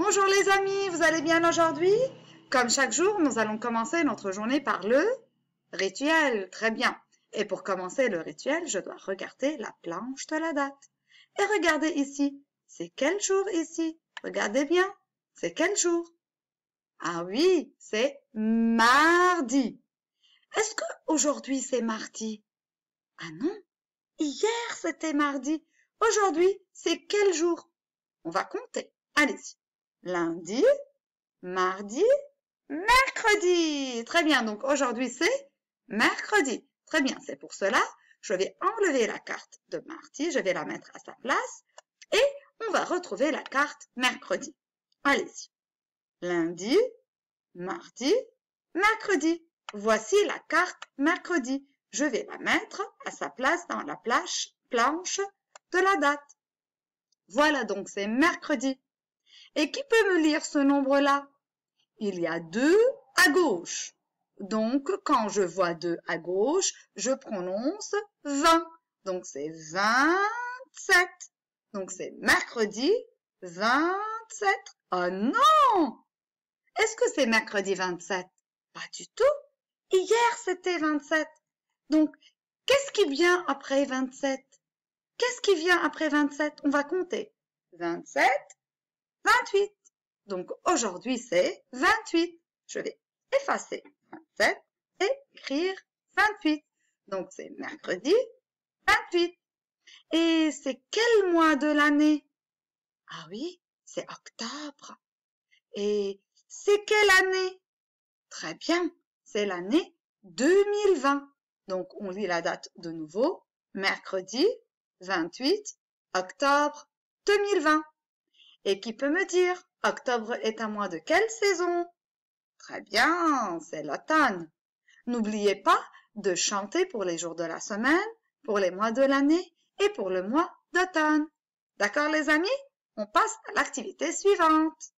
Bonjour les amis, vous allez bien aujourd'hui Comme chaque jour, nous allons commencer notre journée par le rituel. Très bien. Et pour commencer le rituel, je dois regarder la planche de la date. Et regardez ici. C'est quel jour ici Regardez bien. C'est quel jour Ah oui, c'est mardi. Est-ce que aujourd'hui c'est mardi Ah non, hier c'était mardi. Aujourd'hui, c'est quel jour On va compter. Allez-y lundi, mardi, mercredi. Très bien, donc aujourd'hui c'est mercredi. Très bien, c'est pour cela, je vais enlever la carte de mardi, je vais la mettre à sa place et on va retrouver la carte mercredi. Allez-y. Lundi, mardi, mercredi. Voici la carte mercredi. Je vais la mettre à sa place dans la planche, planche de la date. Voilà donc, c'est mercredi et qui peut me lire ce nombre-là il y a deux à gauche. Donc, quand je vois deux à gauche, je prononce 20. Donc, c'est 27. Donc, c'est mercredi 27. Oh non Est-ce que c'est mercredi 27 Pas du tout. Hier, c'était 27. Donc, qu'est-ce qui vient après 27 Qu'est-ce qui vient après 27 On va compter. 27, 28. Donc aujourd'hui, c'est 28. Je vais effacer 27 et écrire 28. Donc c'est mercredi 28. Et c'est quel mois de l'année Ah oui, c'est octobre. Et c'est quelle année Très bien, c'est l'année 2020. Donc on lit la date de nouveau. Mercredi 28 octobre 2020. Et qui peut me dire, octobre est un mois de quelle saison Très bien, c'est l'automne. N'oubliez pas de chanter pour les jours de la semaine, pour les mois de l'année et pour le mois d'automne. D'accord les amis On passe à l'activité suivante.